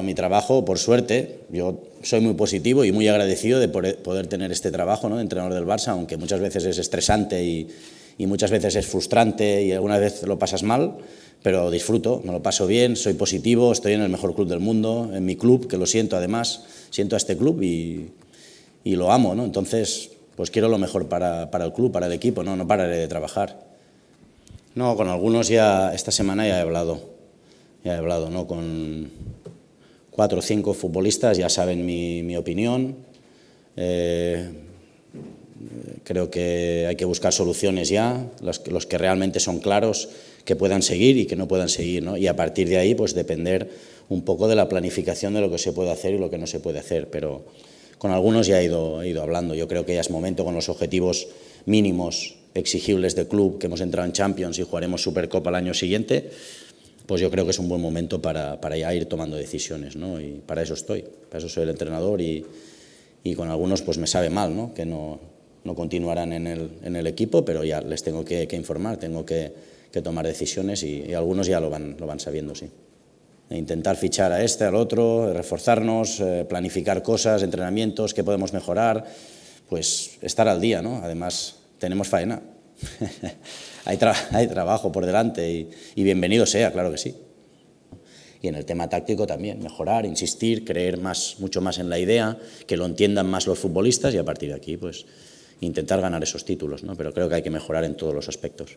Mi trabajo, por suerte, yo soy muy positivo y muy agradecido de poder tener este trabajo ¿no? de entrenador del Barça, aunque muchas veces es estresante y, muchas veces es frustrante y alguna vez lo pasas mal, pero disfruto, me lo paso bien, soy positivo, estoy en el mejor club del mundo, en mi club, que lo siento además, siento a este club y, lo amo, ¿no? entonces pues quiero lo mejor para, para, el club, para el equipo, no, no pararé de trabajar. No, con algunos ya esta semana ya he hablado, ya he hablado, ¿no? Con, cuatro o cinco futbolistas, ya saben mi, opinión. Eh, creo que hay que buscar soluciones ya, los, los, que realmente son claros, que puedan seguir y que no puedan seguir. Y a partir de ahí, pues depender un poco de la planificación de lo que se puede hacer y lo que no se puede hacer. Pero con algunos ya he ido, he ido hablando. Yo creo que ya es momento con los objetivos mínimos exigibles del club, que hemos entrado en Champions y jugaremos Supercopa el año siguiente pues yo creo que es un buen momento para, para ya ir tomando decisiones, ¿no? Y para eso estoy, para eso soy el entrenador y, y con algunos pues me sabe mal, ¿no? Que no, no continuarán en el, en el, equipo, pero ya les tengo que, informar, tengo que, tomar decisiones y, algunos ya lo van, lo van sabiendo, sí. E intentar fichar a este, al otro, reforzarnos, eh, planificar cosas, entrenamientos, qué podemos mejorar, pues estar al día, ¿no? Además, tenemos faena. hay, trabajo por delante y, bienvenido sea, claro que sí. Y en el tema táctico también, mejorar, insistir, creer más, mucho más en la idea, que lo entiendan más los futbolistas y a partir de aquí, pues, intentar ganar esos títulos, ¿no? Pero creo que hay que mejorar en todos los aspectos.